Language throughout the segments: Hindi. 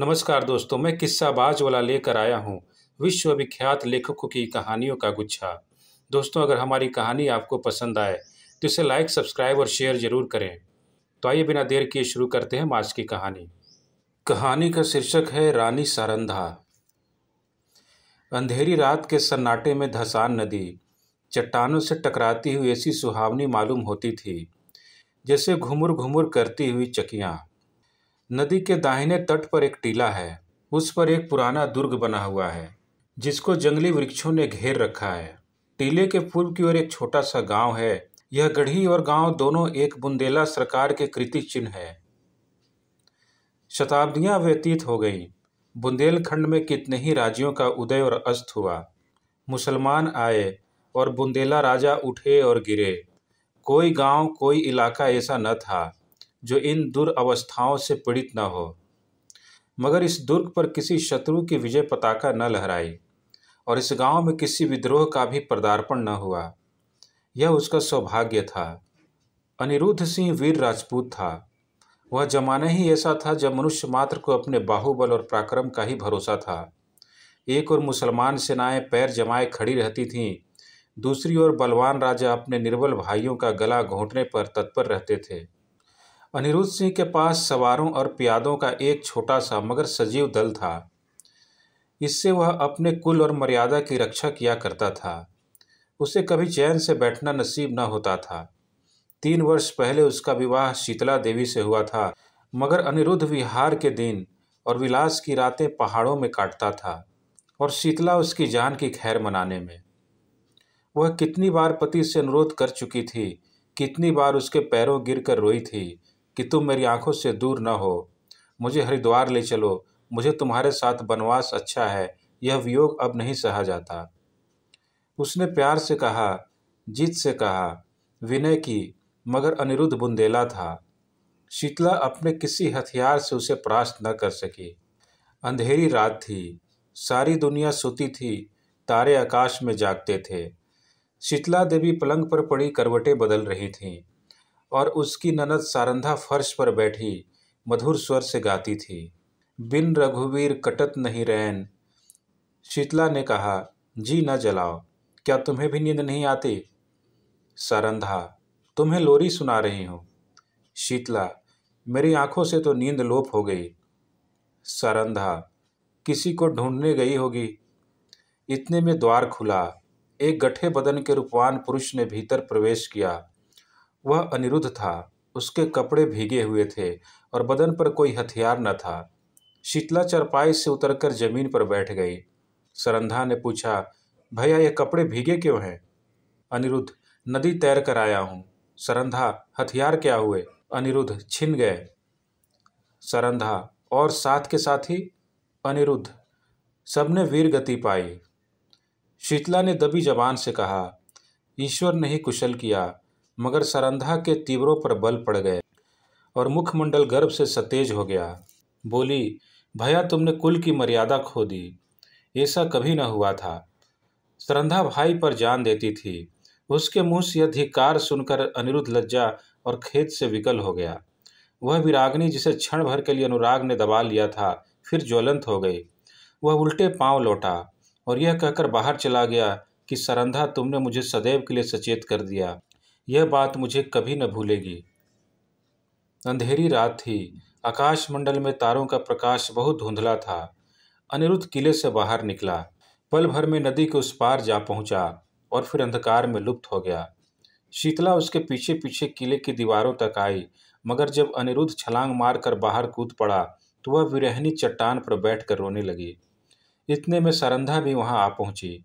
नमस्कार दोस्तों मैं किस्सा बाज वाला लेकर आया हूँ विश्वविख्यात लेखकों की कहानियों का गुच्छा दोस्तों अगर हमारी कहानी आपको पसंद आए तो इसे लाइक सब्सक्राइब और शेयर जरूर करें तो आइए बिना देर किए शुरू करते हैं आज की कहानी कहानी का शीर्षक है रानी सारंधा अंधेरी रात के सन्नाटे में धसान नदी चट्टानों से टकराती हुई ऐसी सुहावनी मालूम होती थी जैसे घुमुर घुमुर करती हुई चकियाँ नदी के दाहिने तट पर एक टीला है उस पर एक पुराना दुर्ग बना हुआ है जिसको जंगली वृक्षों ने घेर रखा है टीले के पूर्व की ओर एक छोटा सा गांव है यह गढ़ी और गांव दोनों एक बुंदेला सरकार के कृति चिन्ह है शताब्दियां व्यतीत हो गईं बुंदेलखंड में कितने ही राज्यों का उदय और अस्त हुआ मुसलमान आए और बुंदेला राजा उठे और गिरे कोई गांव कोई इलाका ऐसा न था जो इन दुर्अवस्थाओं से पीड़ित न हो मगर इस दुर्ग पर किसी शत्रु की विजय पताका न लहराई और इस गांव में किसी विद्रोह का भी पदार्पण न हुआ यह उसका सौभाग्य था अनिरुद्ध सिंह वीर राजपूत था वह जमाना ही ऐसा था जब मनुष्य मात्र को अपने बाहुबल और पराक्रम का ही भरोसा था एक और मुसलमान सेनाएं पैर जमाए खड़ी रहती थीं दूसरी ओर बलवान राजा अपने निर्बल भाइयों का गला घोंटने पर तत्पर रहते थे अनिरुद्ध सिंह के पास सवारों और प्यादों का एक छोटा सा मगर सजीव दल था इससे वह अपने कुल और मर्यादा की रक्षा किया करता था उसे कभी चैन से बैठना नसीब न होता था तीन वर्ष पहले उसका विवाह शीतला देवी से हुआ था मगर अनिरुद्ध विहार के दिन और विलास की रातें पहाड़ों में काटता था और शीतला उसकी जान की खैर मनाने में वह कितनी बार पति से अनुरोध कर चुकी थी कितनी बार उसके पैरों गिर कर रोई थी कि तुम मेरी आंखों से दूर न हो मुझे हरिद्वार ले चलो मुझे तुम्हारे साथ वनवास अच्छा है यह वियोग अब नहीं सहा जाता उसने प्यार से कहा जीत से कहा विनय की मगर अनिरुद्ध बुंदेला था शीतला अपने किसी हथियार से उसे परास्त न कर सकी अंधेरी रात थी सारी दुनिया सोती थी तारे आकाश में जागते थे शीतला देवी पलंग पर पड़ी करवटें बदल रही थीं और उसकी ननद सारंधा फर्श पर बैठी मधुर स्वर से गाती थी बिन रघुवीर कटत नहीं रैन शीतला ने कहा जी न जलाओ क्या तुम्हें भी नींद नहीं आती सारंधा तुम्हें लोरी सुना रही हूँ शीतला मेरी आंखों से तो नींद लोप हो गई सारंधा किसी को ढूंढने गई होगी इतने में द्वार खुला एक गठे बदन के रूपवान पुरुष ने भीतर प्रवेश किया वह अनिरुद्ध था उसके कपड़े भीगे हुए थे और बदन पर कोई हथियार न था शीतला चरपाई से उतरकर जमीन पर बैठ गई सरंधा ने पूछा भैया ये कपड़े भीगे क्यों हैं अनिरुद्ध नदी तैर कर आया हूँ सरंधा हथियार क्या हुए अनिरुद्ध छिन गए सरंधा और साथ के साथ ही अनिरुद्ध सबने वीर गति पाई शीतला ने दबी जबान से कहा ईश्वर ने ही कुशल किया मगर सरंधा के तीवरों पर बल पड़ गए और मुखमंडल गर्भ से सतेज हो गया बोली भैया तुमने कुल की मर्यादा खो दी ऐसा कभी न हुआ था सरंधा भाई पर जान देती थी उसके मुंह से अधिकार सुनकर अनिरुद्ध लज्जा और खेत से विकल हो गया वह विरागनी जिसे क्षण भर के लिए अनुराग ने दबा लिया था फिर ज्वलंत हो गई वह उल्टे पांव लौटा और यह कहकर बाहर चला गया कि सरंधा तुमने मुझे सदैव के लिए सचेत कर दिया यह बात मुझे कभी न भूलेगी अंधेरी रात थी आकाशमंडल में तारों का प्रकाश बहुत धुंधला था अनिरुद्ध किले से बाहर निकला पल भर में नदी के उस पार जा पहुंचा और फिर अंधकार में लुप्त हो गया शीतला उसके पीछे पीछे किले की दीवारों तक आई मगर जब अनिरुद्ध छलांग मारकर बाहर कूद पड़ा तो वह विरहनी चट्टान पर बैठकर रोने लगी इतने में सरंधा भी वहां आ पहुंची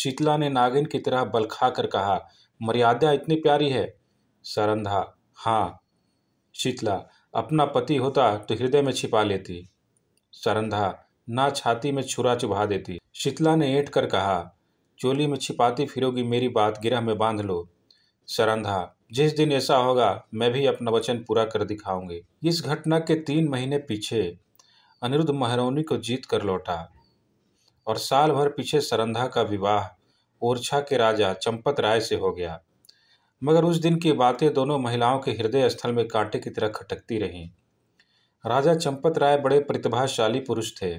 शीतला ने नागिन की तरह बलखा कर कहा मर्यादा इतनी प्यारी है सरंधा हाँ शीतला अपना पति होता तो हृदय में छिपा लेती सरंधा ना छाती में छुरा चुभा देती शीतला ने ऐठ कर कहा चोली में छिपाती फिरोगी मेरी बात गिरह में बांध लो सरंधा जिस दिन ऐसा होगा मैं भी अपना वचन पूरा कर दिखाऊंगी इस घटना के तीन महीने पीछे अनिरुद्ध महरौनी को जीत कर लौटा और साल भर पीछे सरंधा का विवाह ओरछा के राजा चंपत राय से हो गया मगर उस दिन की बातें दोनों महिलाओं के हृदय स्थल में कांटे की तरह खटकती रहीं राजा चंपत राय बड़े प्रतिभाशाली पुरुष थे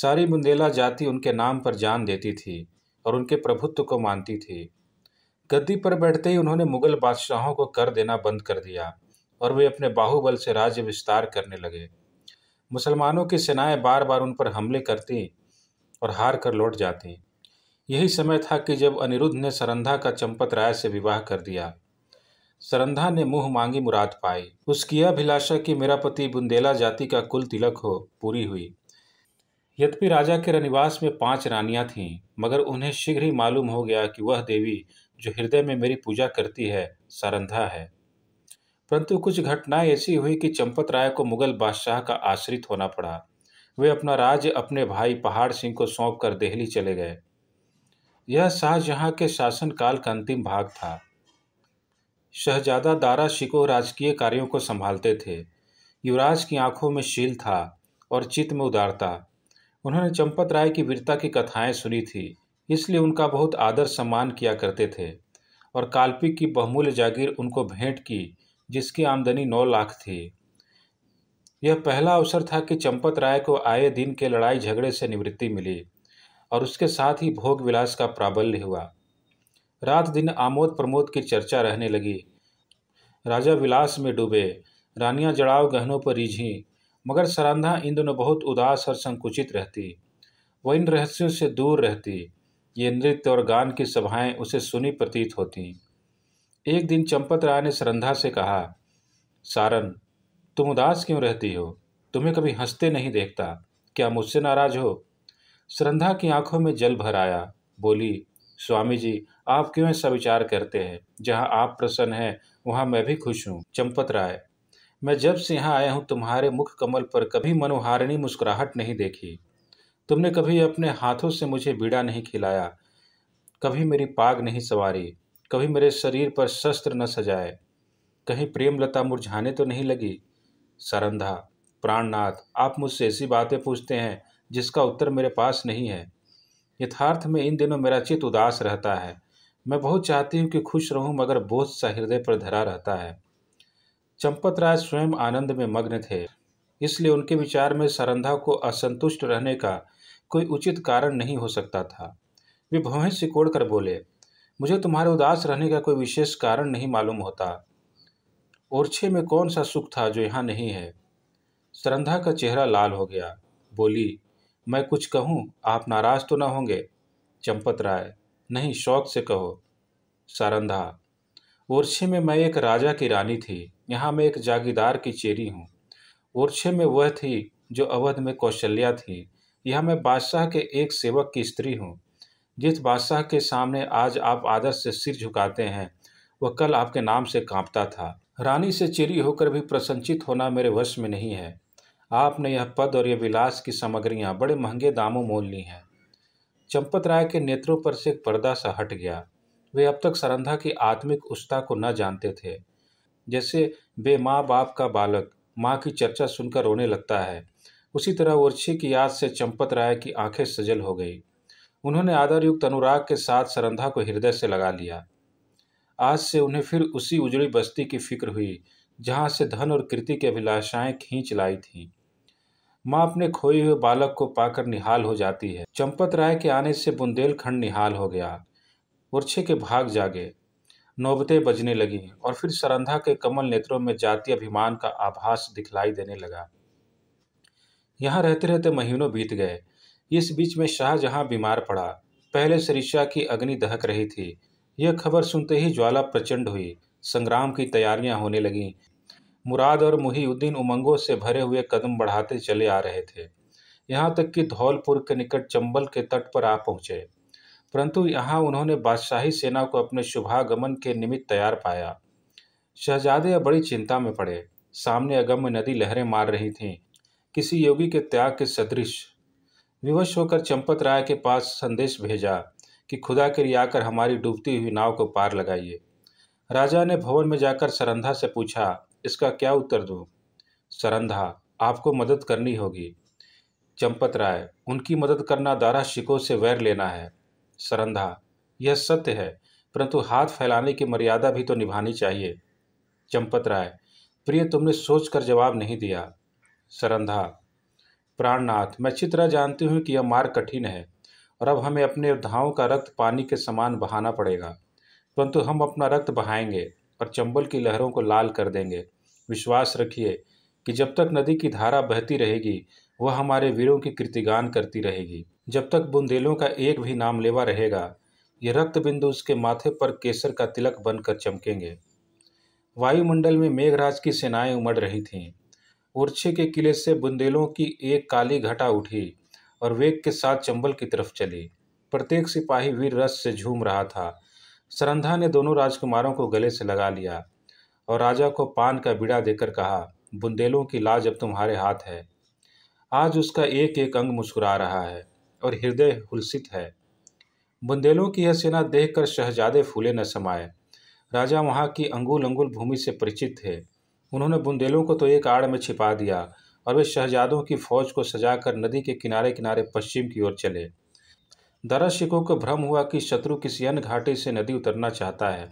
सारी बुंदेला जाति उनके नाम पर जान देती थी और उनके प्रभुत्व को मानती थी गद्दी पर बैठते ही उन्होंने मुगल बादशाहों को कर देना बंद कर दिया और वे अपने बाहुबल से राज्य विस्तार करने लगे मुसलमानों की सेनाएं बार बार उन पर हमले करती और हार कर लौट जाती यही समय था कि जब अनिरुद्ध ने सरंधा का चंपत राय से विवाह कर दिया सरंधा ने मुंह मांगी मुराद पाई उसकी अभिलाषा कि मेरा पति बुंदेला जाति का कुल तिलक हो पूरी हुई यद्यपि राजा के रनिवास में पांच रानियां थीं मगर उन्हें शीघ्र ही मालूम हो गया कि वह देवी जो हृदय में मेरी पूजा करती है सरंधा है परंतु कुछ घटनाएं ऐसी हुई कि चंपत राय को मुगल बादशाह का आश्रित होना पड़ा वे अपना राज्य अपने भाई पहाड़ सिंह को सौंप कर दहली चले गए यह शाहजहाँ के शासनकाल का अंतिम भाग था शहजादा दारा शिको राजकीय कार्यों को संभालते थे युवराज की आंखों में शील था और चित्त में उदारता उन्होंने चंपत राय की वीरता की कथाएं सुनी थी इसलिए उनका बहुत आदर सम्मान किया करते थे और काल्पिक की बहुमूल्य जागीर उनको भेंट की जिसकी आमदनी नौ लाख थी यह पहला अवसर था कि चंपत राय को आए दिन के लड़ाई झगड़े से निवृत्ति मिली और उसके साथ ही भोग विलास का प्राबल्य हुआ रात दिन आमोद प्रमोद की चर्चा रहने लगी राजा विलास में डूबे रानियां जड़ाव गहनों पर रिझी मगर सरांधा इन दिनों बहुत उदास और संकुचित रहती वह इन रहस्यों से दूर रहती ये नृत्य और गान की सभाएं उसे सुनी प्रतीत होती एक दिन चंपत राय ने सरंधा से कहा सारन तुम उदास क्यों रहती हो तुम्हें कभी हंसते नहीं देखता क्या मुझसे नाराज हो श्रद्धा की आंखों में जल भर आया बोली स्वामी जी आप क्यों ऐसा विचार करते हैं जहाँ आप प्रसन्न हैं वहाँ मैं भी खुश हूँ चंपत राय मैं जब से यहाँ आया हूँ तुम्हारे मुख कमल पर कभी मनोहारिणी मुस्कुराहट नहीं देखी तुमने कभी अपने हाथों से मुझे बीड़ा नहीं खिलाया कभी मेरी पाग नहीं सवारी कभी मेरे शरीर पर शस्त्र न सजाए कहीं प्रेमलता मुरझाने तो नहीं लगी सरंधा प्राणनाथ आप मुझसे ऐसी बातें पूछते हैं जिसका उत्तर मेरे पास नहीं है यथार्थ में इन दिनों मेरा चित्त उदास रहता है मैं बहुत चाहती हूँ कि खुश रहूँ मगर बोझ सा हृदय पर धरा रहता है चंपत राज स्वयं आनंद में मग्न थे इसलिए उनके विचार में सरंधा को असंतुष्ट रहने का कोई उचित कारण नहीं हो सकता था वे भवें सिकोड़ कर बोले मुझे तुम्हारे उदास रहने का कोई विशेष कारण नहीं मालूम होता ओरछे में कौन सा सुख था जो यहाँ नहीं है सरंधा का चेहरा लाल हो गया बोली मैं कुछ कहूँ आप नाराज तो ना होंगे चंपत राय नहीं शौक से कहो सारंधा ओरछे में मैं एक राजा की रानी थी यहाँ मैं एक जागीदार की चेरी हूँ ओरछे में वह थी जो अवध में कौशल्या थी यह मैं बादशाह के एक सेवक की स्त्री हूँ जिस बादशाह के सामने आज आप आदर से सिर झुकाते हैं वह कल आपके नाम से कांपता था रानी से चिरी होकर भी प्रसन्नचित होना मेरे वश में नहीं है आपने यह पद और यह विलास की सामग्रियाँ बड़े महंगे दामों मोल ली हैं चंपत राय के नेत्रों पर से एक पर्दा सा हट गया वे अब तक सरंधा की आत्मिक उस्ता को न जानते थे जैसे बे माँ बाप का बालक माँ की चर्चा सुनकर रोने लगता है उसी तरह ओरछी की याद से चंपत राय की आंखें सजल हो गई उन्होंने आदरयुक्त अनुराग के साथ सरंधा को हृदय से लगा लिया आज से उन्हें फिर उसी उजड़ी बस्ती की फिक्र हुई जहाँ से धन और कृति की अभिलाषाएं खींच लाई थी माँ अपने खोए हुए बालक को पाकर निहाल हो जाती है चंपत राय के आने से बुंदेलखंड निहाल हो गया पुरछे के भाग जागे नौबतें बजने लगी और फिर सरंधा के कमल नेत्रों में जाति अभिमान का आभास दिखलाई देने लगा यहाँ रहते रहते महीनों बीत गए इस बीच में शाहजहाँ बीमार पड़ा पहले सरिषा की अग्नि दहक रही थी यह खबर सुनते ही ज्वाला प्रचंड हुई संग्राम की तैयारियां होने लगीं मुराद और मुहीउद्दीन उमंगों से भरे हुए कदम बढ़ाते चले आ रहे थे यहाँ तक कि धौलपुर के निकट चंबल के तट पर आ पहुँचे परंतु यहाँ उन्होंने बादशाही सेना को अपने शुभागमन के निमित्त तैयार पाया शहजादे अब बड़ी चिंता में पड़े सामने अगम्य नदी लहरें मार रही थीं किसी योगी के त्याग के सदृश विवश होकर चंपत राय के पास संदेश भेजा कि खुदा के लिए आकर हमारी डूबती हुई नाव को पार लगाइए राजा ने भवन में जाकर सरंधा से पूछा इसका क्या उत्तर दूँ सरंधा आपको मदद करनी होगी चंपत राय उनकी मदद करना दारा शिको से वैर लेना है सरंधा यह सत्य है परंतु हाथ फैलाने की मर्यादा भी तो निभानी चाहिए चंपत राय प्रिय तुमने सोचकर जवाब नहीं दिया सरंधा प्राणनाथ मैं चित्रा जानती हूँ कि यह मार्ग कठिन है और अब हमें अपने धावों का रक्त पानी के समान बहाना पड़ेगा परंतु हम अपना रक्त बहाएंगे और चंबल की लहरों को लाल कर देंगे विश्वास रखिए कि जब तक नदी की धारा बहती रहेगी वह हमारे वीरों की कृतिगान करती रहेगी जब तक बुंदेलों का एक भी नाम लेवा रहेगा ये रक्त बिंदु उसके माथे पर केसर का तिलक बनकर चमकेंगे वायुमंडल में मेघराज की सेनाएं उमड़ रही थीं ओरछे के किले से बुंदेलों की एक काली घटा उठी और वेग के साथ चंबल की तरफ चली प्रत्येक सिपाही वीर रस से झूम रहा था सरंधा ने दोनों राजकुमारों को गले से लगा लिया और राजा को पान का बिड़ा देकर कहा बुंदेलों की लाज अब तुम्हारे हाथ है आज उसका एक एक अंग मुस्कुरा रहा है और हृदय हुलसित है बुंदेलों की यह सेना देखकर शहजादे फूले न समाये राजा वहाँ की अंगुल अंगुल भूमि से परिचित थे उन्होंने बुंदेलों को तो एक आड़ में छिपा दिया और वे शहजादों की फौज को सजाकर नदी के किनारे किनारे पश्चिम की ओर चले शिको को भ्रम हुआ कि शत्रु किसी अन्य घाटे से नदी उतरना चाहता है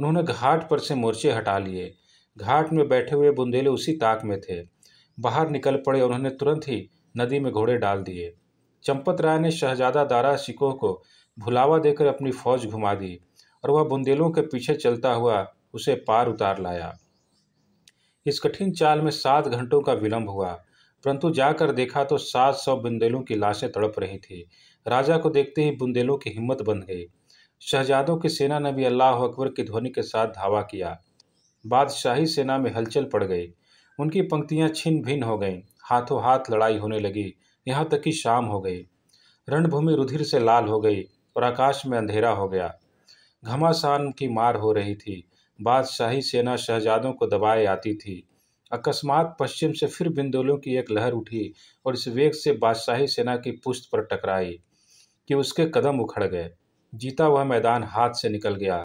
उन्होंने घाट पर से मोर्चे हटा लिए घाट में बैठे हुए बुंदेले उसी ताक में थे बाहर निकल पड़े उन्होंने तुरंत ही नदी में घोड़े डाल दिए चंपत राय ने शहजादा दारा शिकोह को भुलावा देकर अपनी फौज घुमा दी और वह बुंदेलों के पीछे चलता हुआ उसे पार उतार लाया इस कठिन चाल में सात घंटों का विलंब हुआ परंतु जाकर देखा तो सात सौ बुंदेलों की लाशें तड़प रही थी राजा को देखते ही बुंदेलों की हिम्मत बंध गई शहजादों की सेना ने भी अल्लाह अकबर की ध्वनि के साथ धावा किया बादशाही सेना में हलचल पड़ गई उनकी पंक्तियां छिन भिन हो गईं हाथों हाथ लड़ाई होने लगी यहाँ तक कि शाम हो गई रणभूमि रुधिर से लाल हो गई और आकाश में अंधेरा हो गया घमासान की मार हो रही थी बादशाही सेना शहजादों को दबाए आती थी अकस्मात पश्चिम से फिर बिंदोलों की एक लहर उठी और इस वेग से बादशाही सेना की पुश्त पर टकराई कि उसके कदम उखड़ गए जीता हुआ मैदान हाथ से निकल गया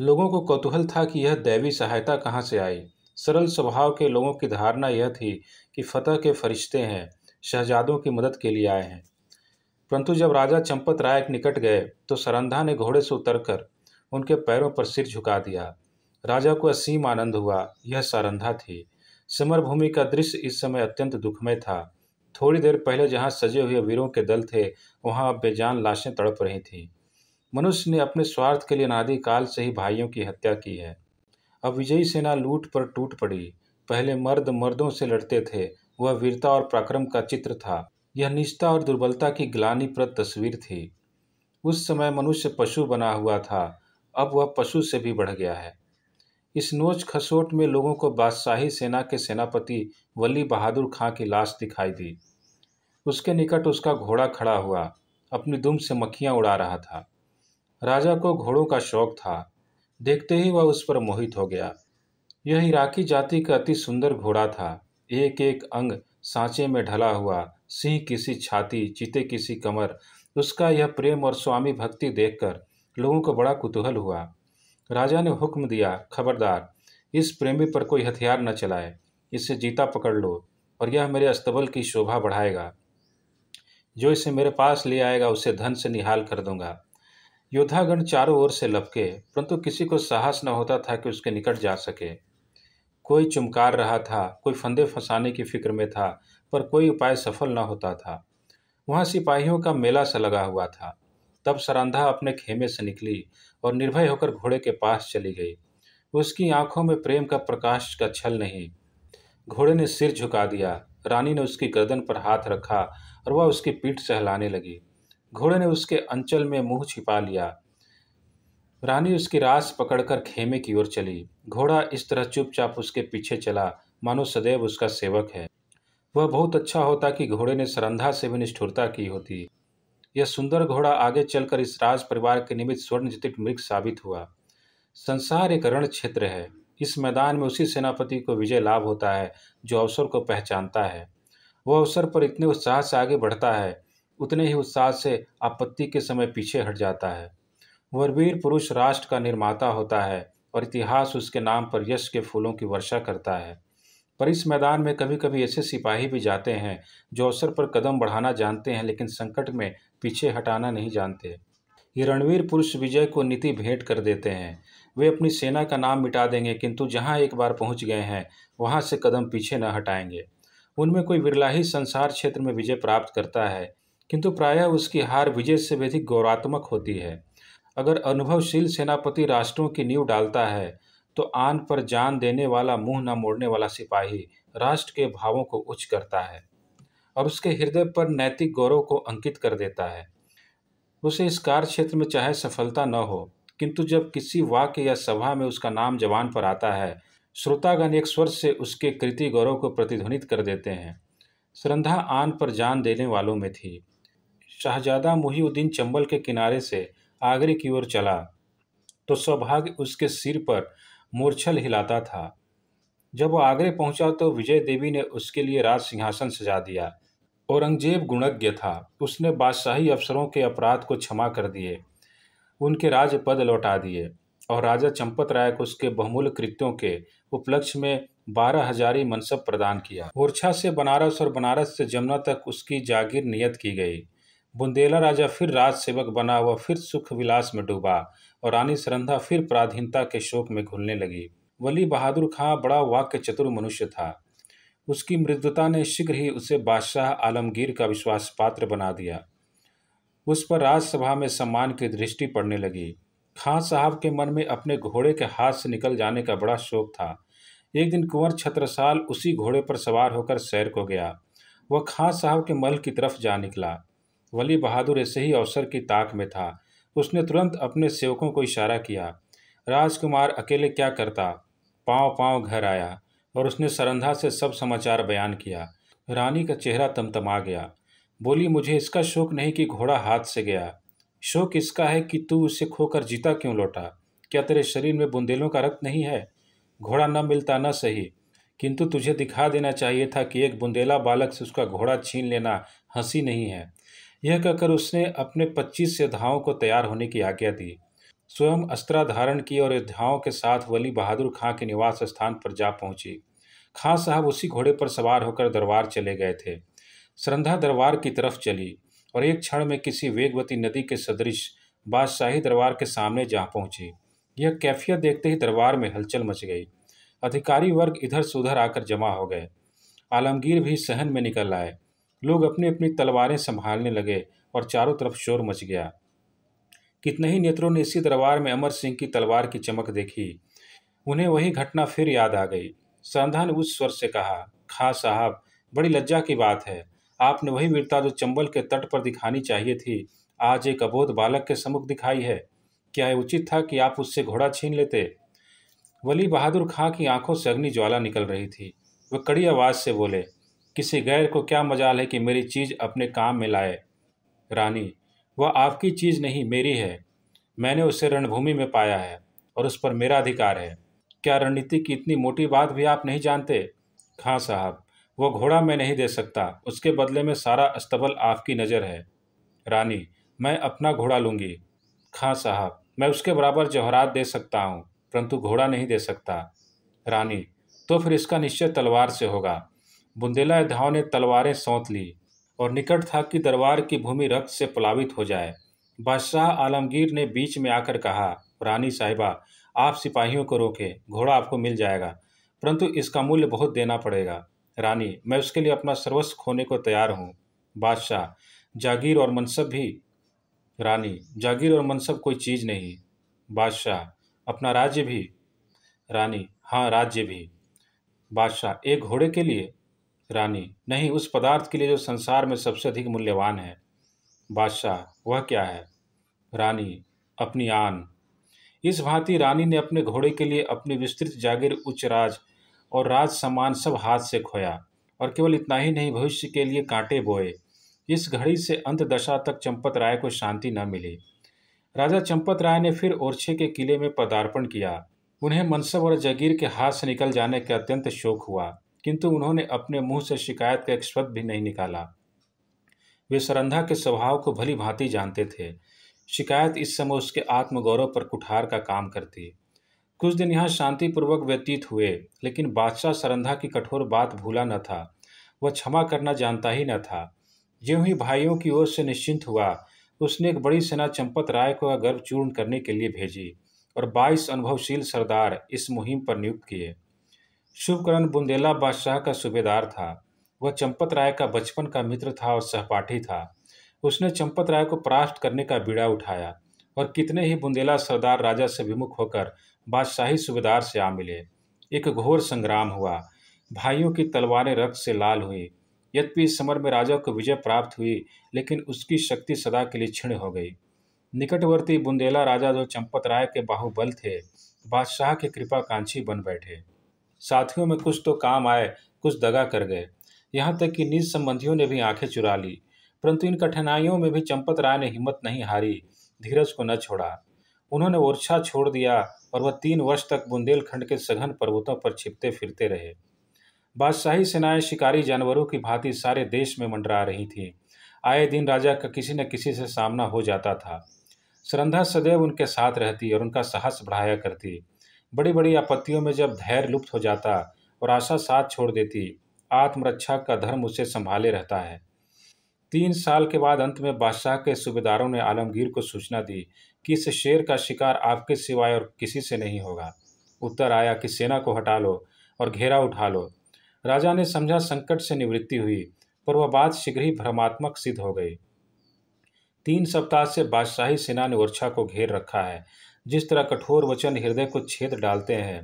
लोगों को कौतूहल था कि यह दैवी सहायता कहाँ से आई सरल स्वभाव के लोगों की धारणा यह थी कि फतह के फरिश्ते हैं शहजादों की मदद के लिए आए हैं परंतु जब राजा चंपत राय के निकट गए तो सरंधा ने घोड़े से उतरकर उनके पैरों पर सिर झुका दिया राजा को असीम आनंद हुआ यह सारंधा थी समरभूमि का दृश्य इस समय अत्यंत दुखमय था थोड़ी देर पहले जहाँ सजे हुए वीरों के दल थे वहाँ अब बेजान लाशें तड़प रही थीं मनुष्य ने अपने स्वार्थ के लिए नादी काल से ही भाइयों की हत्या की है अब विजयी सेना लूट पर टूट पड़ी पहले मर्द मर्दों से लड़ते थे वह वीरता और पराक्रम का चित्र था यह निष्ठा और दुर्बलता की ग्लानीप्रद तस्वीर थी उस समय मनुष्य पशु बना हुआ था अब वह पशु से भी बढ़ गया है इस नोच खसोट में लोगों को बादशाही सेना के सेनापति वली बहादुर खां की लाश दिखाई दी उसके निकट उसका घोड़ा खड़ा हुआ अपनी दुम से मक्खियां उड़ा रहा था राजा को घोड़ों का शौक था देखते ही वह उस पर मोहित हो गया यह इराकी जाति का अति सुंदर घोड़ा था एक एक अंग सांचे में ढला हुआ सिंह किसी छाती चीते किसी कमर उसका यह प्रेम और स्वामी भक्ति देखकर लोगों को बड़ा कुतूहल हुआ राजा ने हुक्म दिया खबरदार इस प्रेमी पर कोई हथियार न चलाए इससे जीता पकड़ लो और यह मेरे अस्तबल की शोभा बढ़ाएगा जो इसे मेरे पास ले आएगा उसे धन से निहाल कर दूंगा योद्धागण चारों ओर से लपके परंतु किसी को साहस न होता था कि उसके निकट जा सके कोई चुमकार रहा था कोई फंदे फंसाने की फिक्र में था पर कोई उपाय सफल न होता था वहाँ सिपाहियों का मेला सा लगा हुआ था तब सरांधा अपने खेमे से निकली और निर्भय होकर घोड़े के पास चली गई उसकी आंखों में प्रेम का प्रकाश का छल नहीं घोड़े ने सिर झुका दिया रानी ने उसकी गर्दन पर हाथ रखा और वह उसकी पीठ सहलाने लगी घोड़े ने उसके अंचल में मुंह छिपा लिया रानी उसकी रास पकड़कर खेमे की ओर चली घोड़ा इस तरह चुपचाप उसके पीछे चला मानो सदैव उसका सेवक है वह बहुत अच्छा होता कि घोड़े ने सरंधा से भी निष्ठुरता की होती यह सुंदर घोड़ा आगे चलकर इस राज परिवार के निमित्त स्वर्णजटित मृग साबित हुआ संसार एक रण क्षेत्र है इस मैदान में उसी सेनापति को विजय लाभ होता है जो अवसर को पहचानता है वह अवसर पर इतने उत्साह से आगे बढ़ता है उतने ही उत्साह से आपत्ति के समय पीछे हट जाता है वह वीर पुरुष राष्ट्र का निर्माता होता है और इतिहास उसके नाम पर यश के फूलों की वर्षा करता है पर इस मैदान में कभी कभी ऐसे सिपाही भी जाते हैं जो अवसर पर कदम बढ़ाना जानते हैं लेकिन संकट में पीछे हटाना नहीं जानते ये रणवीर पुरुष विजय को नीति भेंट कर देते हैं वे अपनी सेना का नाम मिटा देंगे किंतु जहाँ एक बार पहुँच गए हैं वहाँ से कदम पीछे न हटाएंगे उनमें कोई बिरला ही संसार क्षेत्र में विजय प्राप्त करता है किंतु प्रायः उसकी हार विजय से व्यधिक गौरवात्मक होती है अगर अनुभवशील सेनापति राष्ट्रों की नींव डालता है तो आन पर जान देने वाला मुंह न मोड़ने वाला सिपाही राष्ट्र के भावों को उच्च करता है और उसके हृदय पर नैतिक गौरव को अंकित कर देता है उसे इस कार्य क्षेत्र में चाहे सफलता न हो किंतु जब किसी वाक्य या सभा में उसका नाम जवान पर आता है श्रोतागण एक स्वर से उसके कृति गौरव को प्रतिध्वनित कर देते हैं श्रद्धा आन पर जान देने वालों में थी शाहजादा मुहिउद्दीन चंबल के किनारे से आगरे की ओर चला तो सौभाग्य उसके सिर पर मूर्छल हिलाता था जब वो आगरे पहुंचा तो विजय देवी ने उसके लिए राज सिंहासन सजा दिया औरंगजेब गुणज्ञ था उसने बादशाही अफसरों के अपराध को क्षमा कर दिए उनके राज पद लौटा दिए और राजा चंपत राय को उसके बहुमूल्य कृत्यों के उपलक्ष्य में बारह हजारी मनसब प्रदान किया ओरछा से बनारस और बनारस से जमुना तक उसकी जागीर नियत की गई बुंदेला राजा फिर राज सेवक बना व फिर सुख विलास में डूबा और रानी सरंधा फिर पराधीनता के शोक में घुलने लगी वली बहादुर खां बड़ा वाक्य चतुर मनुष्य था उसकी मृदुता ने शीघ्र ही उसे बादशाह आलमगीर का विश्वास पात्र बना दिया उस पर राजसभा में सम्मान की दृष्टि पड़ने लगी खां साहब के मन में अपने घोड़े के हाथ से निकल जाने का बड़ा शौक था एक दिन कुंवर छत्रसाल उसी घोड़े पर सवार होकर सैर को गया वह खां साहब के महल की तरफ जा निकला वली बहादुर ऐसे ही अवसर की ताक में था उसने तुरंत अपने सेवकों को इशारा किया राजकुमार अकेले क्या करता पाँव पाँव घर आया और उसने सरंधा से सब समाचार बयान किया रानी का चेहरा तमतमा गया बोली मुझे इसका शोक नहीं कि घोड़ा हाथ से गया शोक इसका है कि तू उसे खोकर जीता क्यों लौटा क्या तेरे शरीर में बुंदेलों का रक्त नहीं है घोड़ा न मिलता न सही किंतु तुझे दिखा देना चाहिए था कि एक बुंदेला बालक से उसका घोड़ा छीन लेना हंसी नहीं है यह कहकर उसने अपने पच्चीस योद्धाओं को तैयार होने की आज्ञा दी स्वयं अस्त्रा धारण की और योद्धाओं के साथ वली बहादुर खां के निवास स्थान पर जा पहुंची खां साहब उसी घोड़े पर सवार होकर दरबार चले गए थे श्रंधा दरबार की तरफ चली और एक क्षण में किसी वेगवती नदी के सदृश बादशाही दरबार के सामने जा पहुंची यह कैफियत देखते ही दरबार में हलचल मच गई अधिकारी वर्ग इधर से उधर आकर जमा हो गए आलमगीर भी सहन में निकल आए लोग अपनी अपनी तलवारें संभालने लगे और चारों तरफ शोर मच गया कितने ही नेत्रों ने इसी दरबार में अमर सिंह की तलवार की चमक देखी उन्हें वही घटना फिर याद आ गई संधा ने उस स्वर से कहा खा साहब बड़ी लज्जा की बात है आपने वही वीरता जो चंबल के तट पर दिखानी चाहिए थी आज एक अबोध बालक के समुख दिखाई है क्या यह उचित था कि आप उससे घोड़ा छीन लेते वली बहादुर खां की आंखों से अग्नि ज्वाला निकल रही थी वह कड़ी आवाज़ से बोले किसी गैर को क्या मजाल है कि मेरी चीज़ अपने काम में लाए रानी वह आपकी चीज़ नहीं मेरी है मैंने उसे रणभूमि में पाया है और उस पर मेरा अधिकार है क्या रणनीति की इतनी मोटी बात भी आप नहीं जानते खां साहब वह घोड़ा मैं नहीं दे सकता उसके बदले में सारा अस्तबल आपकी नज़र है रानी मैं अपना घोड़ा लूँगी खां साहब मैं उसके बराबर जवाहरात दे सकता हूँ परंतु घोड़ा नहीं दे सकता रानी तो फिर इसका निश्चय तलवार से होगा बुंदेला धाव ने तलवारें सौंत ली और निकट था कि दरबार की भूमि रक्त से प्लावित हो जाए बादशाह आलमगीर ने बीच में आकर कहा रानी साहिबा आप सिपाहियों को रोकें घोड़ा आपको मिल जाएगा परंतु इसका मूल्य बहुत देना पड़ेगा रानी मैं उसके लिए अपना सर्वस्व खोने को तैयार हूँ बादशाह जागीर और मनसब भी रानी जागीर और मनसब कोई चीज़ नहीं बादशाह अपना राज्य भी रानी हाँ राज्य भी बादशाह एक घोड़े के लिए रानी नहीं उस पदार्थ के लिए जो संसार में सबसे अधिक मूल्यवान है बादशाह वह क्या है रानी अपनी आन इस भांति रानी ने अपने घोड़े के लिए अपनी विस्तृत जागीर उच्च राज और राज सम्मान सब हाथ से खोया और केवल इतना ही नहीं भविष्य के लिए कांटे बोए इस घड़ी से अंत दशा तक चंपत राय को शांति न मिली राजा चंपत राय ने फिर ओरछे के किले में पदार्पण किया उन्हें मनसब और जगीर के हाथ से निकल जाने का अत्यंत शोक हुआ किंतु उन्होंने अपने मुंह से शिकायत का एक शब्द भी नहीं निकाला वे सरंधा के स्वभाव को भली भांति जानते थे शिकायत इस समय उसके आत्मगौरव पर कुठार का काम करती कुछ दिन यहाँ शांतिपूर्वक व्यतीत हुए लेकिन बादशाह सरंधा की कठोर बात भूला न था वह क्षमा करना जानता ही न था ज्यों ही भाइयों की ओर से निश्चिंत हुआ उसने एक बड़ी सेना चंपत राय को गर्भ चूर्ण करने के लिए भेजी और 22 अनुभवशील सरदार इस मुहिम पर नियुक्त किए शुभकरण बुंदेला बादशाह का सूबेदार था वह चंपत राय का बचपन का मित्र था और सहपाठी था उसने चंपत राय को परास्त करने का बीड़ा उठाया और कितने ही बुंदेला सरदार राजा से विमुख होकर बादशाही सूबेदार से आ मिले एक घोर संग्राम हुआ भाइयों की तलवारें रक्त से लाल हुई यद्यपि इस समर में राजा को विजय प्राप्त हुई लेकिन उसकी शक्ति सदा के लिए क्षीण हो गई निकटवर्ती बुंदेला राजा जो चंपत राय के बाहुबल थे बादशाह के कृपाकांक्षी बन बैठे साथियों में कुछ तो काम आए कुछ दगा कर गए यहाँ तक कि निज संबंधियों ने भी आंखें चुरा ली परंतु इन कठिनाइयों में भी चंपत राय ने हिम्मत नहीं हारी धीरज को न छोड़ा उन्होंने ओरछा छोड़ दिया और वह तीन वर्ष तक बुंदेलखंड के सघन पर्वतों पर छिपते फिरते रहे बादशाही सेनाएं शिकारी जानवरों की भांति सारे देश में मंडरा रही थीं आए दिन राजा का किसी न किसी से सामना हो जाता था श्रद्धा सदैव उनके साथ रहती और उनका साहस बढ़ाया करती बड़ी बड़ी आपत्तियों में जब धैर्य लुप्त हो जाता और आशा साथ छोड़ देती आत्मरक्षा का धर्म उसे संभाले रहता है तीन साल के बाद अंत में बादशाह के सूबेदारों ने आलमगीर को सूचना दी कि इस शेर का शिकार आपके सिवाय और किसी से नहीं होगा उत्तर आया कि सेना को हटा लो और घेरा उठा लो राजा ने समझा संकट से निवृत्ति हुई पर वह बात शीघ्र ही भ्रमात्मक सिद्ध हो गई तीन सप्ताह से बादशाही सेना ने ओरछा को घेर रखा है जिस तरह कठोर वचन हृदय को छेद डालते हैं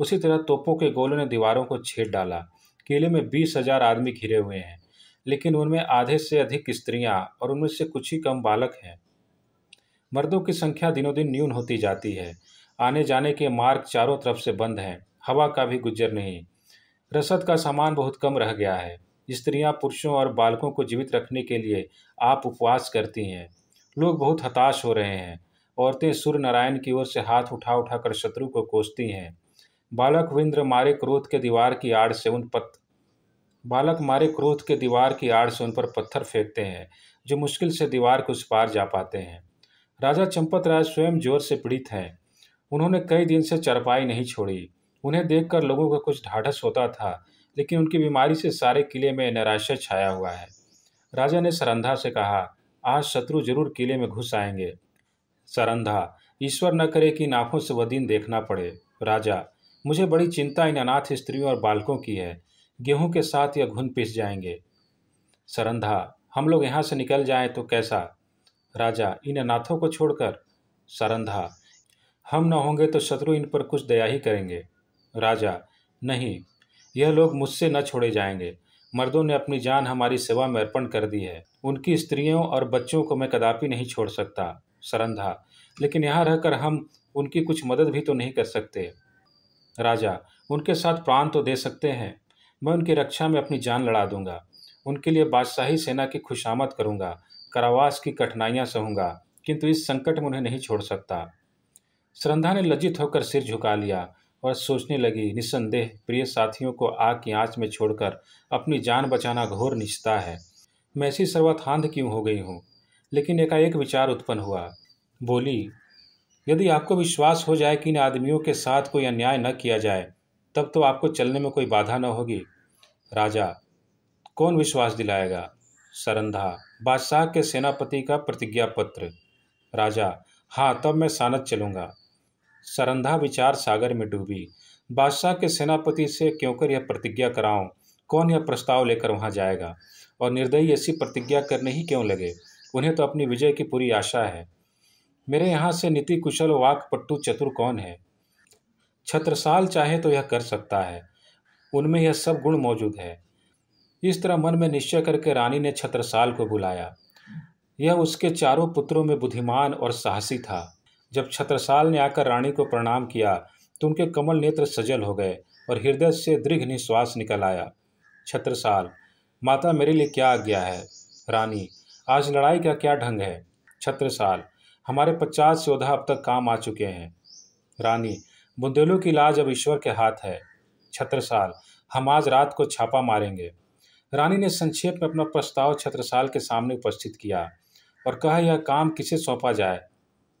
उसी तरह तोपों के गोलों ने दीवारों को छेद डाला किले में बीस हजार आदमी घिरे हुए हैं लेकिन उनमें आधे से अधिक स्त्रियां और उनमें से कुछ ही कम बालक हैं मर्दों की संख्या दिनों दिन न्यून होती जाती है आने जाने के मार्ग चारों तरफ से बंद हैं हवा का भी गुजर नहीं रसद का सामान बहुत कम रह गया है स्त्रियां पुरुषों और बालकों को जीवित रखने के लिए आप उपवास करती हैं लोग बहुत हताश हो रहे हैं औरतें सूर्य नारायण की ओर से हाथ उठा उठा कर शत्रु को कोसती हैं बालक विंद्र मारे क्रोध के दीवार की आड़ से उन पत बालक मारे क्रोध के दीवार की आड़ से उन पर पत्थर फेंकते हैं जो मुश्किल से दीवार को उस पार जा पाते हैं राजा चंपत राय स्वयं जोर से पीड़ित हैं उन्होंने कई दिन से चरपाई नहीं छोड़ी उन्हें देखकर लोगों का कुछ ढाढ़स होता था लेकिन उनकी बीमारी से सारे किले में निराशा छाया हुआ है राजा ने सरंधा से कहा आज शत्रु जरूर किले में घुस आएंगे सरंधा ईश्वर न करे कि नाखों से वह दिन देखना पड़े राजा मुझे बड़ी चिंता इन अनाथ स्त्रियों और बालकों की है गेहूं के साथ यह घुन पिस जाएंगे सरंधा हम लोग यहाँ से निकल जाएं तो कैसा राजा इन अनाथों को छोड़कर सरंधा हम न होंगे तो शत्रु इन पर कुछ दया ही करेंगे राजा नहीं यह लोग मुझसे न छोड़े जाएंगे मर्दों ने अपनी जान हमारी सेवा में अर्पण कर दी है उनकी स्त्रियों और बच्चों को मैं कदापि नहीं छोड़ सकता सरंधा लेकिन यहाँ रहकर हम उनकी कुछ मदद भी तो नहीं कर सकते राजा उनके साथ प्राण तो दे सकते हैं मैं उनकी रक्षा में अपनी जान लड़ा दूंगा उनके लिए बादशाही सेना की खुशामद करूंगा करावास की कठिनाइयाँ सहूंगा किंतु इस संकट में उन्हें नहीं छोड़ सकता सरंधा ने लज्जित होकर सिर झुका लिया और सोचने लगी निस्संदेह प्रिय साथियों को आग की आँच में छोड़कर अपनी जान बचाना घोर निश्चता है मैं ऐसी सर्वथांध क्यों हो गई हूँ लेकिन एकाएक विचार उत्पन्न हुआ बोली यदि आपको विश्वास हो जाए कि इन आदमियों के साथ कोई अन्याय न किया जाए तब तो आपको चलने में कोई बाधा न होगी राजा कौन विश्वास दिलाएगा सरंधा बादशाह के सेनापति का प्रतिज्ञा पत्र राजा हाँ तब मैं सानत चलूँगा सरंधा विचार सागर में डूबी बादशाह के सेनापति से क्यों कर यह प्रतिज्ञा कराऊं कौन यह प्रस्ताव लेकर वहां जाएगा और निर्दयी ऐसी प्रतिज्ञा करने ही क्यों लगे उन्हें तो अपनी विजय की पूरी आशा है मेरे यहाँ से नीति कुशल वाक पट्टू चतुर कौन है छत्रसाल चाहे तो यह कर सकता है उनमें यह सब गुण मौजूद है इस तरह मन में निश्चय करके रानी ने छत्रसाल को बुलाया यह उसके चारों पुत्रों में बुद्धिमान और साहसी था जब छत्रसाल ने आकर रानी को प्रणाम किया तो उनके कमल नेत्र सजल हो गए और हृदय से दीर्घ निश्वास निकल आया छत्रसाल माता मेरे लिए क्या आज्ञा है रानी आज लड़ाई का क्या ढंग है छत्रसाल हमारे पचास योद्धा अब तक काम आ चुके हैं रानी बुंदेलों की लाज अब ईश्वर के हाथ है छत्रसाल हम आज रात को छापा मारेंगे रानी ने संक्षेप में अपना प्रस्ताव छत्रसाल के सामने उपस्थित किया और कहा यह काम किसे सौंपा जाए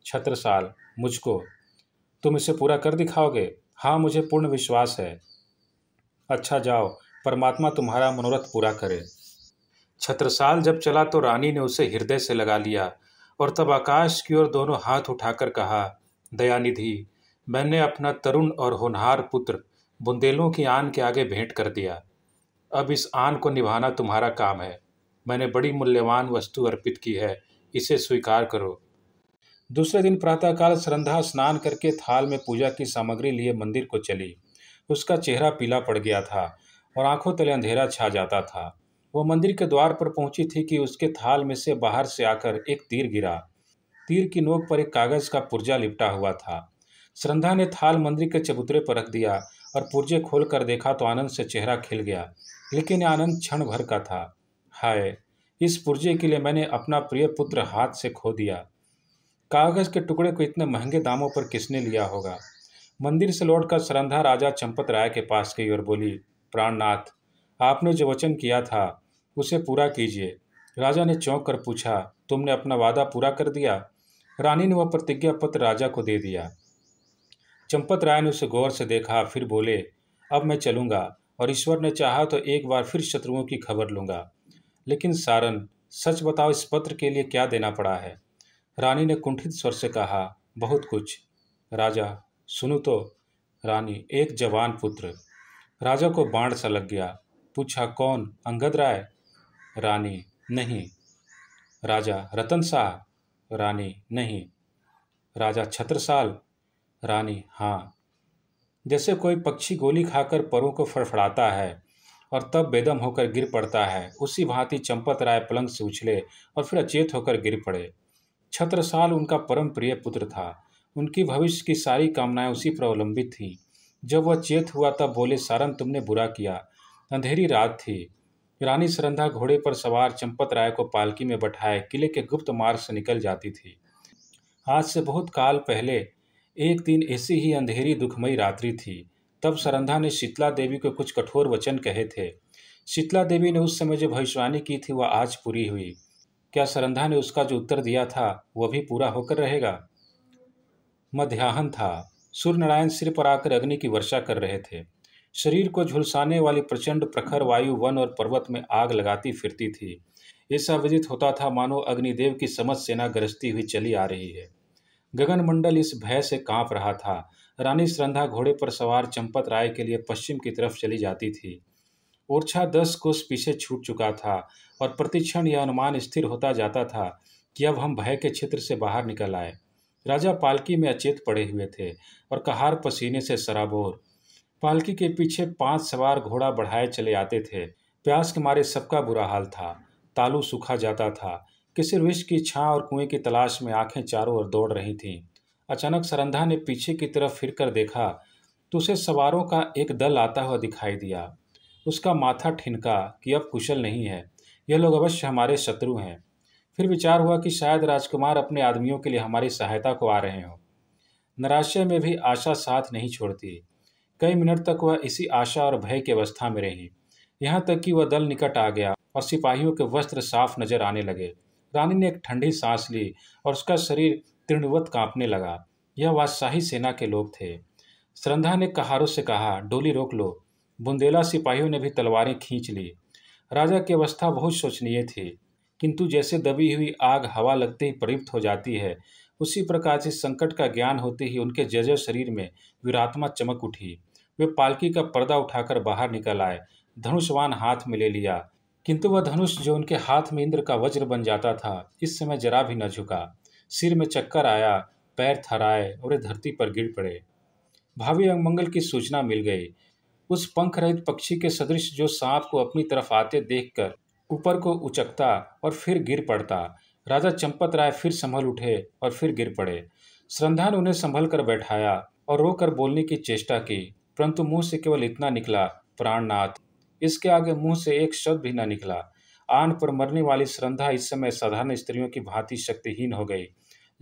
छत्रसाल मुझको तुम इसे पूरा कर दिखाओगे हाँ मुझे पूर्ण विश्वास है अच्छा जाओ परमात्मा तुम्हारा मनोरथ पूरा करे छत्रसाल जब चला तो रानी ने उसे हृदय से लगा लिया और तब आकाश की ओर दोनों हाथ उठाकर कहा दयानिधि मैंने अपना तरुण और होनहार पुत्र बुंदेलों की आन के आगे भेंट कर दिया अब इस आन को निभाना तुम्हारा काम है मैंने बड़ी मूल्यवान वस्तु अर्पित की है इसे स्वीकार करो दूसरे दिन प्रातःकाल श्रद्धा स्नान करके थाल में पूजा की सामग्री लिए मंदिर को चली उसका चेहरा पीला पड़ गया था और आंखों तले अंधेरा छा जाता था वह मंदिर के द्वार पर पहुंची थी कि उसके थाल में से बाहर से आकर एक तीर गिरा तीर की नोक पर एक कागज़ का पुर्जा लिपटा हुआ था श्रद्धा ने थाल मंदिर के चबूतरे पर रख दिया और पुर्जे खोल कर देखा तो आनंद से चेहरा खिल गया लेकिन आनंद क्षण भर का था हाय इस पुर्जे के लिए मैंने अपना प्रिय पुत्र हाथ से खो दिया कागज़ के टुकड़े को इतने महंगे दामों पर किसने लिया होगा मंदिर से लौटकर श्रद्धा राजा चंपत राय के पास गई और बोली प्राणनाथ आपने जो वचन किया था उसे पूरा कीजिए राजा ने चौंक कर पूछा तुमने अपना वादा पूरा कर दिया रानी ने वह प्रतिज्ञा पत्र राजा को दे दिया चंपत राय ने उसे गौर से देखा फिर बोले अब मैं चलूँगा और ईश्वर ने चाहा तो एक बार फिर शत्रुओं की खबर लूँगा लेकिन सारन सच बताओ इस पत्र के लिए क्या देना पड़ा है रानी ने कुंठित स्वर से कहा बहुत कुछ राजा सुनो तो रानी एक जवान पुत्र राजा को बाण सा लग गया पूछा कौन अंगद राय रानी नहीं राजा रतन शाह रानी नहीं राजा छत्रसाल रानी हाँ जैसे कोई पक्षी गोली खाकर परों को फड़फड़ाता है और तब बेदम होकर गिर पड़ता है उसी भांति चंपत राय पलंग से उछले और फिर अचेत होकर गिर पड़े छत्रसाल उनका परम प्रिय पुत्र था उनकी भविष्य की सारी कामनाएं उसी पर अवलंबित थीं जब वह चेत हुआ तब बोले सारन तुमने बुरा किया अंधेरी रात थी रानी सरंधा घोड़े पर सवार चंपत राय को पालकी में बैठाए किले के गुप्त मार्ग से निकल जाती थी आज से बहुत काल पहले एक दिन ऐसी ही अंधेरी दुखमयी रात्रि थी तब सरंधा ने शीतला देवी को कुछ कठोर वचन कहे थे शीतला देवी ने उस समय जो भविष्यवाणी की थी वह आज पूरी हुई क्या सरंधा ने उसका जो उत्तर दिया था वह भी पूरा होकर रहेगा मध्याहन था सूर्यनारायण सिर पर आकर अग्नि की वर्षा कर रहे थे शरीर को झुलसाने वाली प्रचंड प्रखर वायु वन और पर्वत में आग लगाती फिरती थी ऐसा विदित होता था मानो अग्निदेव की समझ सेना गरजती हुई चली आ रही है गगनमंडल इस भय से कांप रहा था रानी श्रंधा घोड़े पर सवार चंपत राय के लिए पश्चिम की तरफ चली जाती थी ओरछा दस कोस पीछे छूट चुका था और प्रतिक्षण यह अनुमान स्थिर होता जाता था कि अब हम भय के क्षेत्र से बाहर निकल आए राजा पालकी में अचेत पड़े हुए थे और कहार पसीने से सराबोर पालकी के पीछे पांच सवार घोड़ा बढ़ाए चले आते थे प्यास के मारे सबका बुरा हाल था तालू सूखा जाता था किसी विष की छाँ और कुएं की तलाश में आंखें चारों ओर दौड़ रही थीं अचानक सरंधा ने पीछे की तरफ फिर कर देखा तो उसे सवारों का एक दल आता हुआ दिखाई दिया उसका माथा ठिनका कि अब कुशल नहीं है यह लोग अवश्य हमारे शत्रु हैं फिर विचार हुआ कि शायद राजकुमार अपने आदमियों के लिए हमारी सहायता को आ रहे हों नराशय में भी आशा साथ नहीं छोड़ती कई मिनट तक वह इसी आशा और भय की अवस्था में रही यहाँ तक कि वह दल निकट आ गया और सिपाहियों के वस्त्र साफ नजर आने लगे रानी ने एक ठंडी सांस ली और उसका शरीर तृणवत कांपने लगा यह वादशाही सेना के लोग थे श्रंधा ने कहारों से कहा डोली रोक लो बुंदेला सिपाहियों ने भी तलवारें खींच ली राजा की अवस्था बहुत शोचनीय थी किंतु जैसे दबी हुई आग हवा लगते ही प्रयुक्त हो जाती है उसी प्रकार से संकट का ज्ञान होते ही उनके जजर शरीर में वीरात्मा चमक उठी वे पालकी का पर्दा उठाकर बाहर निकल आए धनुषवान हाथ में ले लिया किंतु वह धनुष जो उनके हाथ में इंद्र का वज्र बन जाता था इस समय जरा भी न झुका सिर में चक्कर आया पैर थराए और वे धरती पर गिर पड़े भावी अंगमंगल की सूचना मिल गई उस पंख रहित पक्षी के सदृश जो सांप को अपनी तरफ आते देखकर ऊपर को उचकता और फिर गिर पड़ता राजा चंपत राय फिर संभल उठे और फिर गिर पड़े श्रंधा ने उन्हें संभल कर बैठाया और रोकर बोलने की चेष्टा की परंतु मुंह से केवल इतना निकला प्राणनाथ इसके आगे मुंह से एक शब्द भी न निकला आन पर मरने वाली श्रद्धा इस समय साधारण स्त्रियों की भांति शक्तिहीन हो गई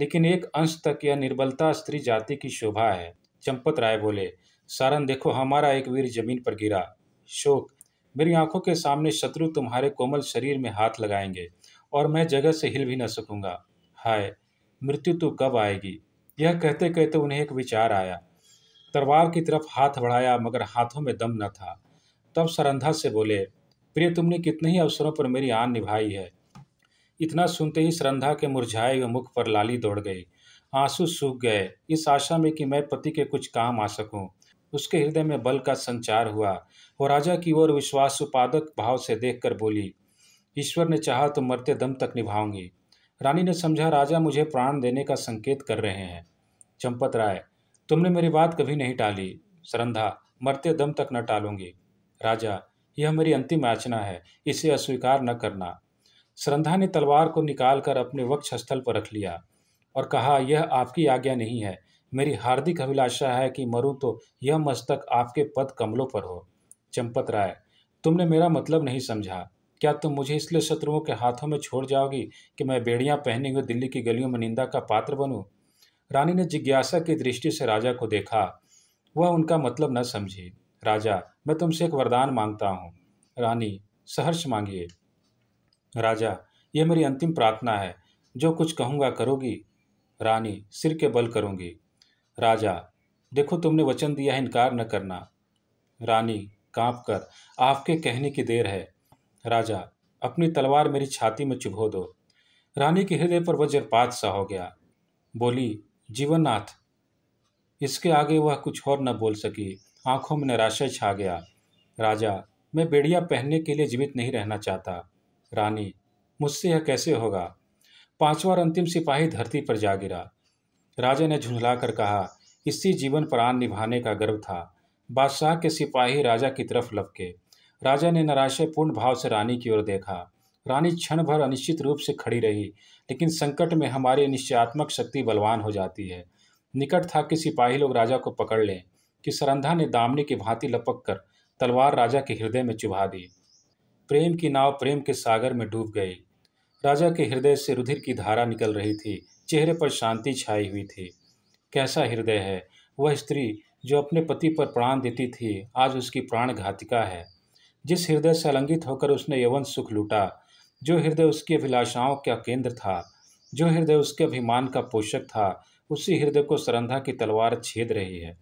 लेकिन एक अंश तक यह निर्बलता स्त्री जाति की शोभा है चंपत राय बोले सारण देखो हमारा एक वीर जमीन पर गिरा शोक मेरी आंखों के सामने शत्रु तुम्हारे कोमल शरीर में हाथ लगाएंगे और मैं जगह से हिल भी न सकूंगा हाय मृत्यु तो कब आएगी यह कहते कहते उन्हें एक विचार आया तलवार की तरफ हाथ बढ़ाया मगर हाथों में दम न था तब सरंधा से बोले प्रिय तुमने कितने ही अवसरों पर मेरी आन निभाई है इतना सुनते ही सरंधा के मुरझाए हुए मुख पर लाली दौड़ गई आंसू सूख गए इस आशा में कि मैं पति के कुछ काम आ सकूं उसके हृदय में बल का संचार हुआ वो राजा की ओर विश्वास उपादक भाव से देखकर बोली ईश्वर ने चाहा तो मरते दम तक निभाऊंगी रानी ने समझा राजा मुझे प्राण देने का संकेत कर रहे हैं चंपत राय तुमने मेरी बात कभी नहीं टाली सरंधा मरते दम तक न टालूंगी राजा यह मेरी अंतिम याचना है इसे अस्वीकार न करना सरंधा ने तलवार को निकालकर अपने वक्ष स्थल पर रख लिया और कहा यह आपकी आज्ञा नहीं है मेरी हार्दिक अभिलाषा है कि मरु तो यह मस्तक आपके पद कमलों पर हो चंपत राय तुमने मेरा मतलब नहीं समझा क्या तुम मुझे इसलिए शत्रुओं के हाथों में छोड़ जाओगी कि मैं बेड़ियाँ पहने हुए दिल्ली की गलियों में निंदा का पात्र बनूं रानी ने जिज्ञासा की दृष्टि से राजा को देखा वह उनका मतलब न समझी राजा मैं तुमसे एक वरदान मांगता हूँ रानी सहर्ष मांगिए राजा यह मेरी अंतिम प्रार्थना है जो कुछ कहूँगा करोगी रानी सिर के बल करूँगी राजा देखो तुमने वचन दिया है इनकार न करना रानी कांप कर आपके कहने की देर है राजा अपनी तलवार मेरी छाती में चुभो दो रानी के हृदय पर वज्रपात सा हो गया बोली जीवननाथ इसके आगे वह कुछ और न बोल सकी आंखों में निराशा छा गया राजा मैं बेड़िया पहनने के लिए जीवित नहीं रहना चाहता रानी मुझसे यह कैसे होगा पांचवा और अंतिम सिपाही धरती पर जा गिरा राजा ने झुंझला कर कहा इसी जीवन प्राण निभाने का गर्व था बादशाह के सिपाही राजा की तरफ लपके राजा ने निराशापूर्ण भाव से रानी की ओर देखा रानी क्षण भर अनिश्चित रूप से खड़ी रही लेकिन संकट में हमारी निश्चयात्मक शक्ति बलवान हो जाती है निकट था कि सिपाही लोग राजा को पकड़ लें कि सरंधा ने दामनी की भांति लपक कर तलवार राजा के हृदय में चुभा दी प्रेम की नाव प्रेम के सागर में डूब गई राजा के हृदय से रुधिर की धारा निकल रही थी चेहरे पर शांति छाई हुई थी कैसा हृदय है वह स्त्री जो अपने पति पर प्राण देती थी आज उसकी प्राण घातिका है जिस हृदय से अलंगित होकर उसने यवन सुख लूटा जो हृदय उसकी अभिलाषाओं का केंद्र था जो हृदय उसके अभिमान का पोषक था उसी हृदय को सरंधा की तलवार छेद रही है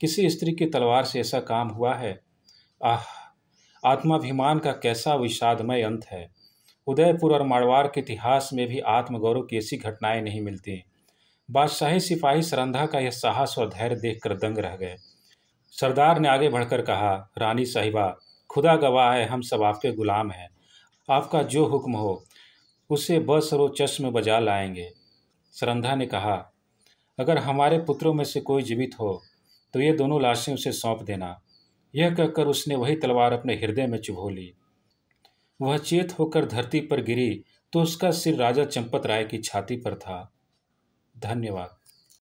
किसी स्त्री की तलवार से ऐसा काम हुआ है आह आत्माभिमान का कैसा विषादमय अंत है उदयपुर और मारवाड़ के इतिहास में भी आत्मगौरव की ऐसी घटनाएं नहीं मिलती बादशाही सिपाही सरंधा का यह साहस और धैर्य देखकर दंग रह गए सरदार ने आगे बढ़कर कहा रानी साहिबा खुदा गवाह है हम सब आपके गुलाम हैं आपका जो हुक्म हो उसे बसरो चश्म बजा लाएंगे सरंधा ने कहा अगर हमारे पुत्रों में से कोई जीवित हो तो ये दोनों लाशें उसे सौंप देना यह कहकर उसने वही तलवार अपने हृदय में चुभो ली वह चेत होकर धरती पर गिरी तो उसका सिर राजा चंपत राय की छाती पर था धन्यवाद